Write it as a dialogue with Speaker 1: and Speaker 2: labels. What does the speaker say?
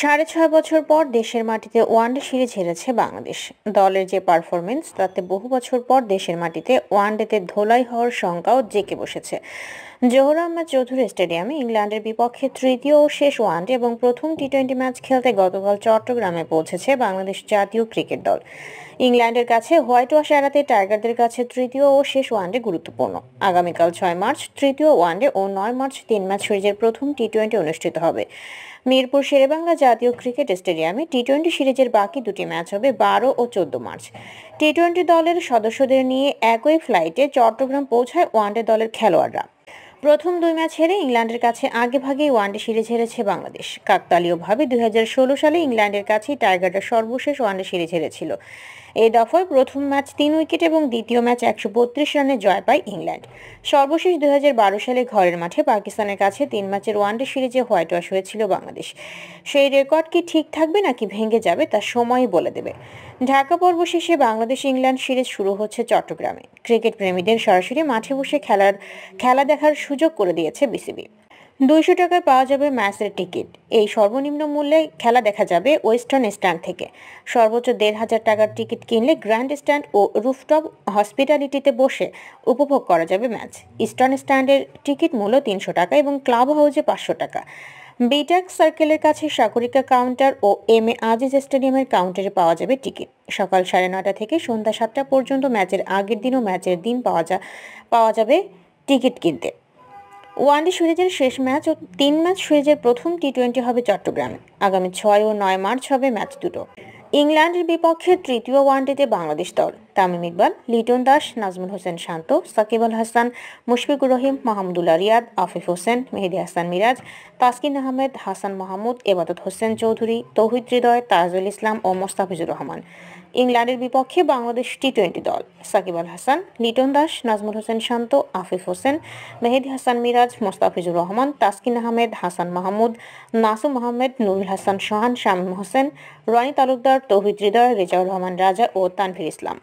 Speaker 1: সাড়ে ছয় বছর পর দেশের মাটিতে ওয়ানডে সিরিজ হেরেছে বাংলাদেশ দলের যে পারফরমেন্স তাতে বহু বছর পর দেশের মাটিতে ওয়ানডেতে ধোলাই হওয়ার শঙ্কাও জেঁকে বসেছে জোহর আহমদ চৌধুরী স্টেডিয়ামে ইংল্যান্ডের বিপক্ষে তৃতীয় ও শেষ ওয়ানডে এবং প্রথম টি টোয়েন্টি ম্যাচ খেলতে গতকাল চট্টগ্রামে পৌঁছেছে বাংলাদেশ জাতীয় ক্রিকেট দল ইংল্যান্ডের কাছে হোয়াইট ওয়াশ এড়াতে টাইগারদের কাছে তৃতীয় ও শেষ ওয়ানডে গুরুত্বপূর্ণ আগামীকাল ছয় মার্চ তৃতীয় ওয়ানডে ও নয় মার্চ তিন ম্যাচ সিরিজের প্রথম টি টোয়েন্টি অনুষ্ঠিত হবে মিরপুর শেরেবাংলা জাতীয় ক্রিকেট স্টেডিয়ামে টি টোয়েন্টি সিরিজের বাকি দুটি ম্যাচ হবে বারো ও চোদ্দ মার্চ টি টোয়েন্টি দলের সদস্যদের নিয়ে একই ফ্লাইটে চট্টগ্রাম পৌঁছায় ওয়ানডে দলের খেলোয়াড়রা প্রথম দুই ম্যাচ হেরে ইংল্যান্ডের কাছে আগেভাগেই ওয়ানডে সিরিজ হেরেছে বাংলাদেশ কাকতালীয়ভাবে দুই সালে ইংল্যান্ডের কাছেই টাইগারটা সর্বশেষ ওয়ানডে সিরিজ হেরেছিল এই দফায় প্রথম ম্যাচ তিন উইকেট এবং দ্বিতীয় ম্যাচ একশো বত্রিশ রানে জয় পায় ইংল্যান্ড সর্বশেষ দুই সালে ঘরের মাঠে পাকিস্তানের কাছে তিন ম্যাচের ওয়ানডে সিরিজে হোয়াইট ওয়াশ হয়েছিল বাংলাদেশ সেই রেকর্ড কি ঠিক থাকবে নাকি ভেঙে যাবে তা সময়ই বলে দেবে ঢাকা পর্ব শেষে বাংলাদেশ ইংল্যান্ড সিরিজ শুরু হচ্ছে চট্টগ্রামে ক্রিকেট প্রেমীদের সরাসরি মাঠে বসে খেলার খেলা দেখার সুযোগ করে দিয়েছে বিসিবি দুইশো টাকায় পাওয়া যাবে ম্যাচের টিকিট এই সর্বনিম্ন মূল্যে খেলা দেখা যাবে ওয়েস্টার্ন স্ট্যান্ড থেকে সর্বোচ্চ দেড় হাজার টাকার টিকিট কিনলে গ্র্যান্ড স্ট্যান্ড ও রুফটপ হসপিটালিটিতে বসে উপভোগ করা যাবে ম্যাচ ইস্টার্ন স্ট্যান্ডের টিকিট মূল্য তিনশো টাকা এবং ক্লাব হাউসে পাঁচশো টাকা বিটাক সার্কেলের কাছে সাকরিকা কাউন্টার ও এম এ আজিজ স্টেডিয়ামের কাউন্টারে পাওয়া যাবে টিকিট সকাল সাড়ে নটা থেকে সন্ধ্যা সাতটা পর্যন্ত ম্যাচের আগের দিন ও ম্যাচের দিন পাওয়া যা পাওয়া যাবে টিকিট কিনতে ওয়ানডে সিরিজের শেষ ম্যাচ ও তিন ম্যাচ সিরিজের প্রথম টি টোয়েন্টি হবে চট্টগ্রামে আগামী ছয় ও নয় মার্চ হবে ম্যাচ দুটো ইংল্যান্ডের বিপক্ষে তৃতীয় ওয়ানডেতে বাংলাদেশ দল তামিম ইকবাল লিটন দাস নাজমুল হোসেন শান্ত সাকিব আল হাসান মুশফিকুর রহিম মাহমুদুল্লা রিয়াদ আফিফ হোসেন মেহেদি হাসান মিরাজ তাসকিন আহমেদ হাসান মাহমুদ এবাদত হোসেন চৌধুরী তৌহিদ হৃদয় তাজুল ইসলাম ও মোস্তাফিজুর রহমান ইংল্যান্ডের বিপক্ষে বাংলাদেশ টি টোয়েন্টি দল সাকিব আল হাসান লিটন দাস নাজমুল হোসেন শান্ত আফিফ হোসেন মেহেদি হাসান মিরাজ মোস্তাফিজুর রহমান তাসকিন আহমেদ হাসান মাহমুদ নাসুম আহমেদ নুরুল হাসান সোহান শামীম হোসেন রনি তালুকদার তৌহিদ হৃদয় রেজাউর রহমান রাজা ও তানভীর ইসলাম